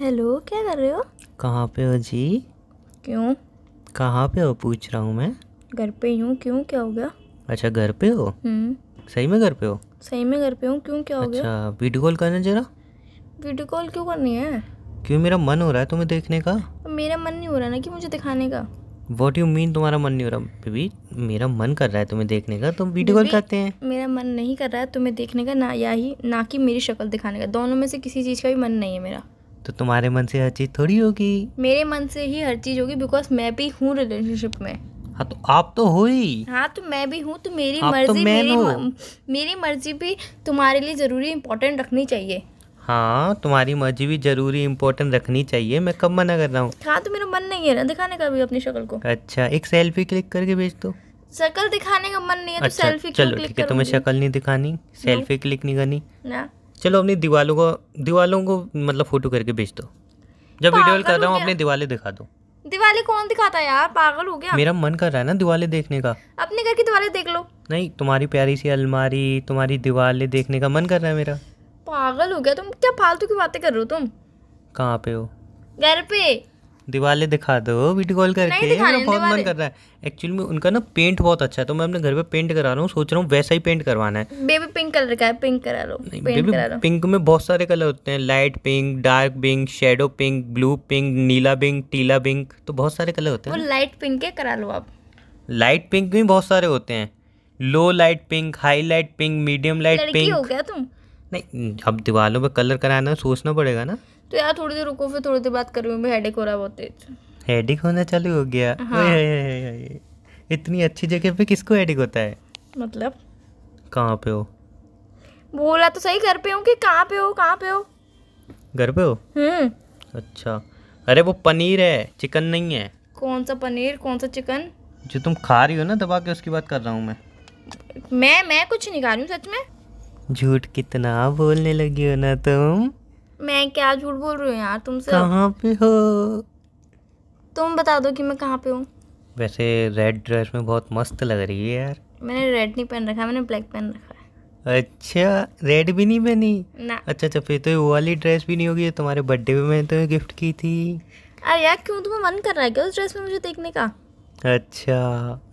Hello क्या कर रहे हो कहाँ पे हो जी क्यों कहाँ पे हो पूछ रहा हूँ मैं घर पे ही हूँ क्यों क्या हो गया अच्छा घर पे हो हम्म। सही में घर पे हो सही में घर पे हूँ क्यों क्या हो अच्छा, गया अच्छा वीडियो कॉल करना जरा वीडियो कॉल क्यों करनी है क्यों मेरा मन हो रहा है तुम्हें देखने का मेरा मन नहीं हो रहा ना कि मुझे दिखाने का वॉट यू मीन तुम्हारा मन नहीं हो रहा बेबी मेरा मन कर रहा है तुम्हें देखने का तुम वीडियो कॉल करते हैं मेरा मन नहीं कर रहा है तुम्हें देखने का ना या ही ना कि मेरी शक्ल दिखाने का दोनों में से किसी चीज़ का भी मन नहीं है मेरा तो तुम्हारे मन से हर चीज़ थोड़ी होगी मेरे मन से ही हर चीज़ होगी बिकॉज मैं भी हूँ रिलेशनशिप में हाँ तो आप तो हो ही हाँ तो मैं भी हूँ तो मेरी तो मर्जी तो मेरी, म, मेरी मर्जी भी तुम्हारे लिए ज़रूरी इम्पोर्टेंट रखनी चाहिए हाँ तुम्हारी मर्जी भी जरूरी इम्पोर्टेंट रखनी चाहिए मैं कब मना कर रहा हूँ हाँ तो मेरा मन नहीं है ना दिखाने का भी अपनी शक्ल को अच्छा एक सेल्फी क्लिक करके भेज दो शक्ल दिखाने का मन नहीं है तो सेल्फी अच्छा, चलो ठीक है तुम्हें शक्ल नहीं दिखानी सेल्फी क्लिक नहीं करनी ना चलो अपनी दीवालों को दीवालों को मतलब फोटो करके भेज दो जब वीडियो कर रहा हूँ अपनी दिवाली दिखा दो दिवाली कौन दिखाता है यार पागल हो गया मेरा मन कर रहा है ना दिवाली देखने का अपने घर की दिवाली देख लो नहीं तुम्हारी प्यारी सी अलमारी तुम्हारी दिवाली देखने का मन कर रहा है मेरा पागल हो गया तुम क्या फालतू की बातें कर रहे हो तुम कहाँ पे हो घर पे दिवाले दिखा दो वीडियो कॉल करके मेरा बहुत मन कर रहा है एक्चुअली में उनका ना पेंट बहुत अच्छा है तो मैं अपने घर पे पेंट करा रहा हूँ सोच रहा हूँ वैसा ही पेंट करवाना है बेबी पिंक कलर का है पिंक करा लो बेबी पिंक में बहुत सारे कलर होते हैं light pink dark pink shadow pink blue pink नीला पिंक टीला पिंक तो बहुत सारे कलर होते हैं लाइट पिंक के करा लो आप लाइट पिंक भी बहुत सारे होते हैं low light pink high light pink medium light pink हो गया तुम नहीं अब दीवारों पे कलर कराना सोचना पड़ेगा ना तो यार थोड़ी देर रुको फिर थोड़ी देर बात कर रही हूँ हेडेक हो रहा बहुत तेज हेडेक होना चालू हो गया हाँ। इतनी अच्छी जगह पे किसको हेडेक होता है मतलब कहाँ पे हो बोला तो सही घर पे हूँ कि कहाँ पे हो कहाँ पे हो घर पे हो हम्म अच्छा अरे वो पनीर है चिकन नहीं है कौन सा पनीर कौन सा चिकन जो तुम खा रही हो ना दबा के उसकी बात कर रहा हूँ मैं मैं मैं कुछ नहीं खा रही हूँ सच में झूठ कितना बोलने लगी हो ना तुम मैं क्या झूठ बोल रही हूँ यार तुमसे कहाँ पे हो तुम बता दो कि मैं कहाँ पे हूँ वैसे रेड ड्रेस में बहुत मस्त लग रही है यार मैंने रेड नहीं पहन रखा मैंने ब्लैक पहन रखा है अच्छा रेड भी नहीं पहनी ना अच्छा अच्छा फिर तो वो वाली ड्रेस भी नहीं होगी तुम्हारे बर्थडे पे मैंने तुम्हें गिफ्ट की थी अरे यार क्यों तुम्हें मन कर रहा है क्या उस ड्रेस में मुझे देखने का अच्छा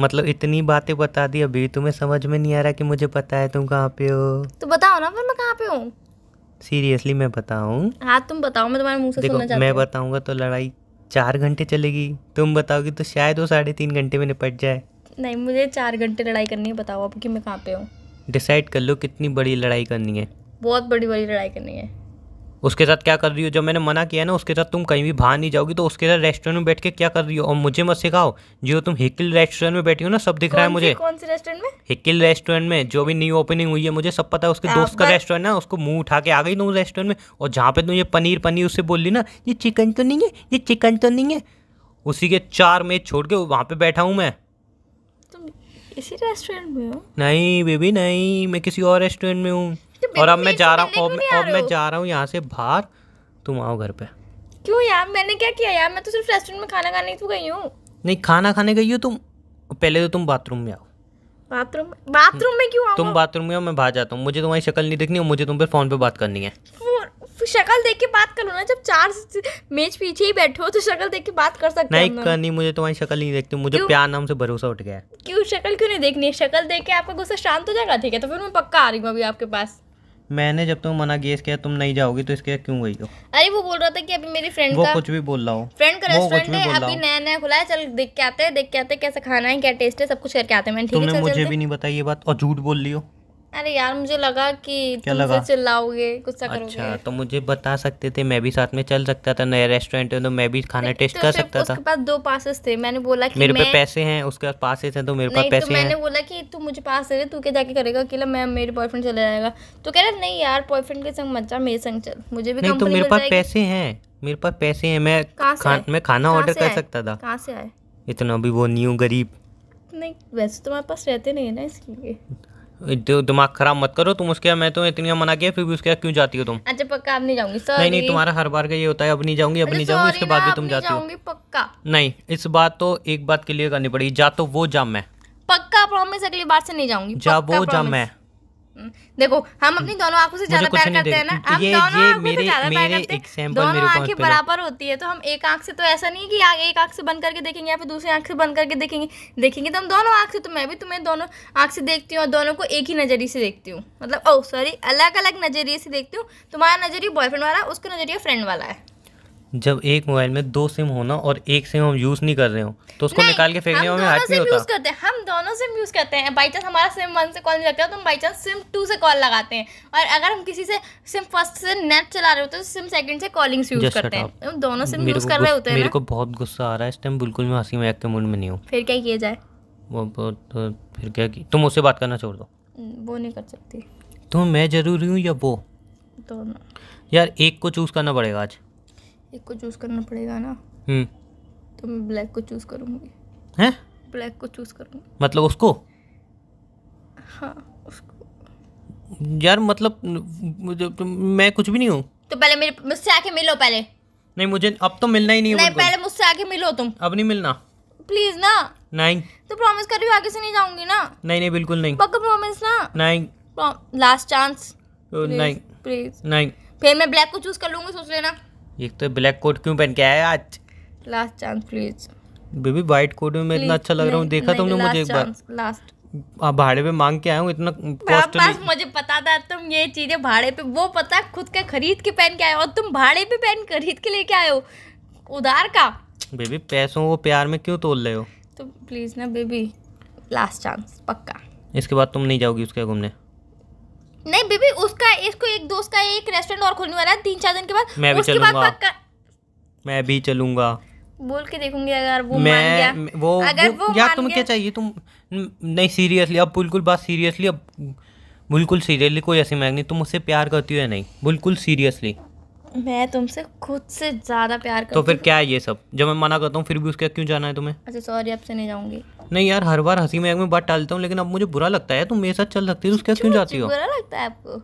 मतलब इतनी बातें बता दी अभी तुम्हें समझ में नहीं आ रहा कि मुझे पता है तुम कहाँ पे हो तो बताओ ना फिर मैं कहाँ पे हूँ सीरियसली मैं बताऊँ हाँ तुम बताओ मैं तुम्हारे मुंह से देखो सुनना मैं बताऊंगा तो लड़ाई चार घंटे चलेगी तुम बताओगी तो शायद वो साढ़े तीन घंटे में निपट जाए नहीं मुझे चार घंटे लड़ाई करनी है बताओ अब कि मैं कहाँ पे हूँ डिसाइड कर लो कितनी बड़ी लड़ाई करनी है बहुत बड़ी बड़ी लड़ाई करनी है उसके साथ क्या कर रही हो जब मैंने मना किया ना उसके साथ तुम कहीं भी बाहर नहीं जाओगी तो उसके साथ रेस्टोरेंट में बैठ के क्या कर रही हो और मुझे मत सिखाओ जो तुम हिकिल रेस्टोरेंट में बैठी हो ना सब दिख रहा है मुझे कौन से रेस्टोरेंट में हिकिल रेस्टोरेंट में जो भी न्यू ओपनिंग हुई है मुझे सब पता है उसके हाँ, दोस्त का रेस्टोरेंट ना उसको मुंह उठा के आ गई तुम रेस्टोरेंट में और जहाँ पे तुम ये पनीर पनीर उससे बोल ली ना ये चिकन तो नहीं है ये चिकन तो नहीं है उसी के चार मेज छोड़ के वहाँ पे बैठा हूँ मैं इसी रेस्टोरेंट में हूँ नहीं बेबी नहीं मैं किसी और रेस्टोरेंट में हूँ तो और अब मैं जा तो रहा हूँ अब मैं जा रहा हूँ यहाँ से बाहर तुम आओ घर पे क्यों यार मैंने क्या किया यार मैं तो सिर्फ रेस्टोरेंट में खाना खाने तो गई हूँ नहीं खाना खाने गई हो तुम पहले तो तुम बाथरूम में आओ बाथरूम बाथरूम में क्यों आओ तुम बाथरूम में आओ मैं बाहर जाता हूँ मुझे तुम्हारी शक्ल नहीं देखनी और मुझे तुम पे फोन पे बात करनी है शक्ल देख के बात करो ना जब चार मेज पीछे ही बैठो तो शक्ल देख के बात कर सकते हो नहीं करनी मुझे तुम्हारी शक्ल नहीं देखती मुझे प्यार नाम से भरोसा उठ गया क्यों शक्ल क्यों नहीं देखनी है शक्ल देख के आपका गुस्सा शांत हो जाएगा ठीक है तो फिर मैं पक्का आ रही हूँ अभी आपके पास मैंने जब तुम मना किया इसके तुम नहीं जाओगी तो इसके क्यों गई हो अरे वो बोल रहा था कि अभी मेरी फ्रेंड वो का कुछ भी बोल रहा हूँ फ्रेंड का रेस्टोरेंट है अभी नया नया खुला है चल देख के आते हैं देख के आते हैं कैसा खाना है क्या टेस्ट है सब कुछ करके आते हैं मैंने ठीक है मुझे भी नहीं बताई ये बात और झूठ बोल लियो अरे यार मुझे लगा कि क्या लगा चिल्लाओगे गुस्सा करोगे अच्छा तो मुझे बता सकते थे मैं भी साथ में चल सकता था नया रेस्टोरेंट है तो मैं भी खाना टेस्ट तो कर सकता था उसके पास दो पासेस थे मैंने बोला कि मेरे पे पैसे हैं उसके पास पासेस हैं तो मेरे पास तो पैसे तो मैंने बोला कि तू मुझे पास दे तू क्या जाके करेगा अकेला मैं मेरे बॉयफ्रेंड चला जाएगा तो कह रहा नहीं यार बॉयफ्रेंड के संग मत जा मेरे संग चल मुझे भी तो मेरे पास पैसे हैं मेरे पास पैसे हैं मैं मैं खाना ऑर्डर कर सकता था कहाँ से आए इतना भी वो न्यू गरीब नहीं वैसे तुम्हारे तो पास रहते नहीं है ना इसलिए दिमाग खराब मत करो तुम उसके मैं तो इतनी मना किया फिर भी उसके क्यों जाती हो तुम अच्छा पक्का अब नहीं जाऊंगी नहीं नहीं तुम्हारा हर बार का ये होता है अब नहीं जाऊंगी अब अच्छा, नहीं जाऊंगी उसके बाद भी तुम जाती हो पक्का नहीं इस बात तो एक बात क्लियर करनी पड़ेगी जा तो वो जा मैं पक्का प्रॉमिस अगली बार से नहीं जाऊंगी जा वो जा मैं हम्म, देखो हम अपनी हम्म, दोनों आंखों से ज्यादा प्यार करते हैं ना हम दोनों आंखों से ज्यादा प्यार करते हैं दोनों आंखें बराबर होती है तो हम एक आंख से तो ऐसा नहीं कि एक आंख से बंद करके देखेंगे या फिर दूसरी आंख से बंद करके देखेंगे देखेंगे तो हम दोनों आंख से तो मैं भी तुम्हें दोनों आंख से देखती हूँ और दोनों को एक ही नजरिए से देखती हूँ मतलब ओ oh, सॉरी अलग अलग नजरिए से देखती हूँ तुम्हारा नजरिया बॉयफ्रेंड वाला उसका नजरिया फ्रेंड वाला है जब एक मोबाइल में दो सिम होना और एक सिम हम यूज नहीं कर रहे हो तो उसको निकाल के फेंकने में हाथ नहीं होता करते हैं हम दोनों सिम यूज करते हैं बाई चांस हमारा सिम वन से कॉल नहीं लगता तो हम बाई चांस सिम टू से कॉल लगाते हैं और अगर हम किसी से सिम फर्स्ट से नेट चला रहे होते हैं तो सिम सेकंड से कॉलिंग यूज करते हैं हम दोनों सिम यूज कर रहे होते हैं मेरे को बहुत गुस्सा आ रहा है इस टाइम बिल्कुल मैं हंसी मजाक के मूड में नहीं हूँ फिर क्या किया जाए वो तो फिर क्या तुम उससे बात करना छोड़ दो वो नहीं कर सकती तो मैं जरूरी हूँ या वो दोनों यार एक को चूज करना पड़ेगा आज एक को चूज करना पड़ेगा ना हम्म तो मैं ब्लैक को चूज करूंगी हैं ब्लैक को चूज करूंगी मतलब उसको हाँ उसको यार मतलब तो, मैं कुछ भी नहीं हूँ तो पहले मेरे मुझसे आके मिलो पहले नहीं मुझे अब तो मिलना ही नहीं है नहीं पहले मुझसे आके मिलो तुम अब नहीं मिलना प्लीज ना नहीं तो प्रॉमिस कर रही हूँ आगे से नहीं जाऊंगी ना नहीं नहीं बिल्कुल नहीं पक्का प्रॉमिस ना नहीं लास्ट चांस नहीं प्लीज नहीं फिर मैं ब्लैक को चूज कर लूंगी सोच लेना एक तो ब्लैक कोट क्यों पहन के आया आज last chance please baby white coat में मैं इतना अच्छा लग रहा हूँ देखा तुमने मुझे एक बार लास्ट आप भाड़े पे मांग के आया हूँ इतना पास मुझे पता था तुम ये चीजें भाड़े पे वो पता खुद का खरीद के पहन के आए और तुम भाड़े पे पहन खरीद के लेके आए हो उधार का बेबी पैसों को प्यार में क्यों तोल रहे हो तो प्लीज ना बेबी लास्ट चांस पक्का इसके बाद तुम नहीं जाओगी उसके घूमने नहीं बीबी उसका इसको एक दोस्त का एक रेस्टोरेंट और खोलने वाला है तीन चार दिन के बाद मैं भी चलूंगा मैं भी चलूंगा बोल के देखूंगी अगर वो मैं मान गया वो अगर वो, वो यार तुम क्या चाहिए तुम नहीं सीरियसली अब बिल्कुल बात सीरियसली अब बिल्कुल सीरियसली कोई ऐसी मैग नहीं तुम उससे प्यार करती हो या नहीं बिल्कुल सीरियसली मैं तुमसे खुद से ज़्यादा प्यार करती तो फिर क्या है ये सब जब मैं मना करता हूँ फिर भी उसके क्यों जाना है तुम्हें अच्छा सॉरी अब से नहीं जाऊंगी नहीं यार हर बार हंसी मजाक में बात टालता हूँ लेकिन अब मुझे बुरा लगता है तुम मेरे साथ चल सकती हो तो उसके क्यों जाती हो बुरा लगता है आपको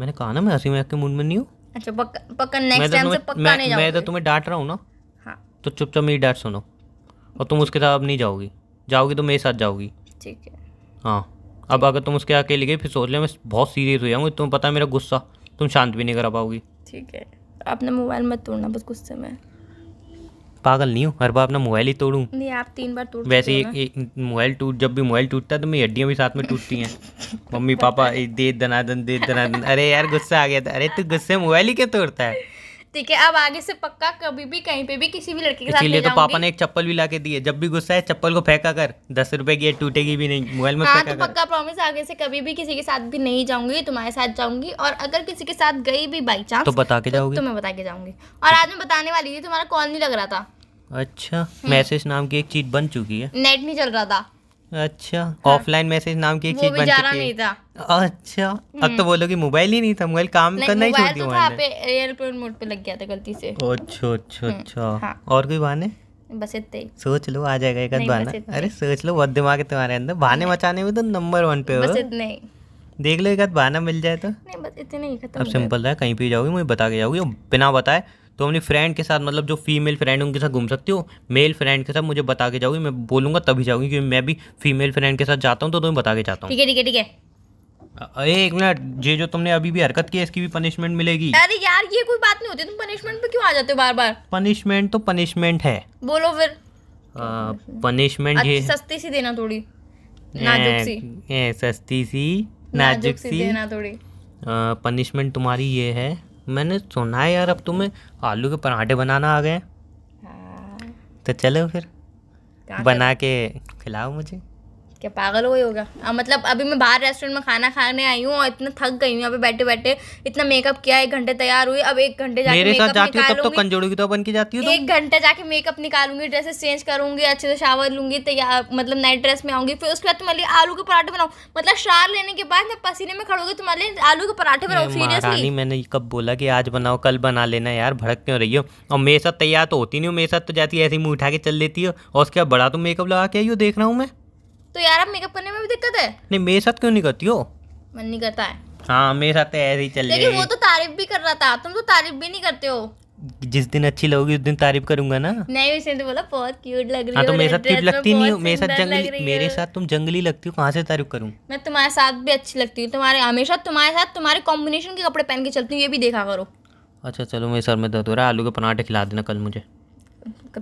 मैंने कहा ना मैं हंसी मजाक के मूड में नहीं हूँ अच्छा पक्का नेक्स्ट टाइम तो से पक्का नहीं मैं तो तुम्हें डांट रहा हूँ ना हाँ तो चुपचाप मेरी डांट सुनो और तुम उसके साथ अब नहीं जाओगी जाओगी तो मेरे साथ जाओगी ठीक है हाँ अब अगर तुम उसके अकेले गई फिर सोच लिया मैं बहुत सीरियस हो जाऊँगी तुम्हें पता है मेरा गुस्सा तुम शांत भी नहीं करा पाओगी ठीक है अपना मोबाइल मत तोड़ना बस गुस्से में पागल नहीं हूँ हर बार अपना मोबाइल ही तोड़ू नहीं आप तीन बार तोड़ वैसे मोबाइल टूट जब भी मोबाइल टूटता है तो मेरी हड्डियाँ भी साथ में टूटती हैं मम्मी पापा दे दनादन दे दनादन अरे यार गुस्सा आ गया था अरे तू गुस्से मोबाइल ही क्या तोड़ता है ठीक है अब आगे से पक्का कभी भी कहीं पे भी किसी भी लड़के के साथ तो पापा ने एक चप्पल भी ला के दी है जब भी गुस्सा है चप्पल को फेंका कर दस रुपए की टूटेगी भी नहीं मोबाइल में हाँ तो पक्का प्रॉमिस आगे से कभी भी किसी के साथ भी नहीं जाऊंगी तुम्हारे साथ जाऊंगी और अगर किसी के साथ गई भी बाई चांस तो बता के जाऊंगी तो मैं बता के जाऊंगी और आज मैं बताने वाली थी तुम्हारा कॉल नहीं लग रहा था अच्छा मैसेज नाम की एक चीज बन चुकी है नेट नहीं चल रहा था अच्छा ऑफलाइन हाँ। मैसेज नाम की एक चीज बन चुकी नहीं था अच्छा अब तो बोलोगी हम्म। मोबाइल ही नहीं था मोबाइल काम नहीं, करना ही छोड़ तो दिया मैंने मोबाइल तो था पे एयरप्लेन मोड पे लग गया था गलती से अच्छा अच्छा हम्म, अच्छा हाँ। और कोई बहाने बस इतने ही सोच लो आ जाएगा एक बहाना अरे सोच लो बहुत दिमाग है तुम्हारे अंदर बहाने मचाने में तो नंबर वन पे हो बस इतने ही देख लो एक आध बहाना मिल जाए तो नहीं बस इतने ही खत्म अब सिंपल है कहीं पे जाओगी मुझे बता के जाओगी बिना बताए तो अपने फ्रेंड के साथ मतलब जो फीमेल फ्रेंड है उनके साथ घूम सकती हो मेल फ्रेंड के साथ मुझे बता के जाऊंगी मैं बोलूंगा तभी जाऊंगी क्योंकि मैं भी फीमेल फ्रेंड के साथ जाता हूँ तो तुम्हें बता के जाता हूँ ठीक है ठीक है ठीक है एक मिनट ये जो तुमने अभी भी हरकत की है इसकी भी पनिशमेंट मिलेगी अरे यार ये कोई बात नहीं होती तुम पनिशमेंट पे क्यों आ जाते हो बार बार पनिशमेंट तो पनिशमेंट है बोलो फिर पनिशमेंट ये सस्ती सी देना थोड़ी नाजुक सी ए, सस्ती सी नाजुक सी देना थोड़ी पनिशमेंट तुम्हारी ये है मैंने सुना है यार अब तुम्हें आलू के पराठे बनाना आ गए हाँ। तो चलो फिर बना के खिलाओ मुझे क्या पागल हो गया होगा अब मतलब अभी मैं बाहर रेस्टोरेंट में खाना खाने आई हूँ और इतना थक गई हूँ अभी बैठे बैठे इतना मेकअप किया एक घंटे तैयार हुई अब एक घंटे जाके मेरे साथ जाती हूँ तब तो कंजोड़ू की तो बन के जाती हूँ एक घंटे जाके मेकअप निकालूंगी ड्रेसेस चेंज करूंगी अच्छे से शावर लूंगी तैयार मतलब नाइट ड्रेस में आऊंगी फिर उसके बाद तुम्हारे लिए आलू के पराठे बनाऊ मतलब शार लेने के बाद मैं पसीने में खड़ोगी तुम्हारे लिए आलू के पराठे बनाऊ सीरियसली मैंने कब बोला की आज बनाओ कल बना लेना यार भड़क क्यों रही हो और मेरे साथ तैयार तो होती नहीं हो मेरे साथ तो जाती है ऐसी मुँह उठा के चल लेती हो और उसके बाद बड़ा तो मेकअप लगा के आई हो देख रहा हूँ मैं तो यार आप मेकअप करने में भी दिक्कत है नहीं मेरे साथ क्यों नहीं करती हो मन नहीं करता है हाँ मेरे साथ तो ऐसे ही चल लेकिन वो तो तारीफ भी कर रहा था तुम तो तारीफ भी नहीं करते हो जिस दिन अच्छी लगोगी उस दिन तारीफ करूंगा ना नहीं उसने तो बोला बहुत क्यूट लग रही हाँ, तो हो तो मेरे साथ क्यूट लगती नहीं हो मेरे साथ जंगली मेरे साथ तुम जंगली लगती हो कहाँ से तारीफ करूँ मैं तुम्हारे साथ भी अच्छी लगती हूँ तुम्हारे हमेशा तुम्हारे साथ तुम्हारे कॉम्बिनेशन के कपड़े पहन के चलती हूँ ये भी देखा करो अच्छा चलो मेरे सर में दर्द हो रहा है आलू के पराठे खिला देना कल मुझे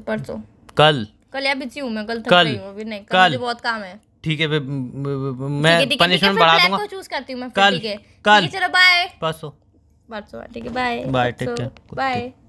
परसों कल कल या बिजी हूँ मैं कल कल अभी नहीं कल बहुत काम है ठीक है मैं पनिशमेंट बढ़ा दूंगा चूज करती हूँ मैं कल ठीक है कल चलो बाय परसों परसों ठीक है bye bye take care bye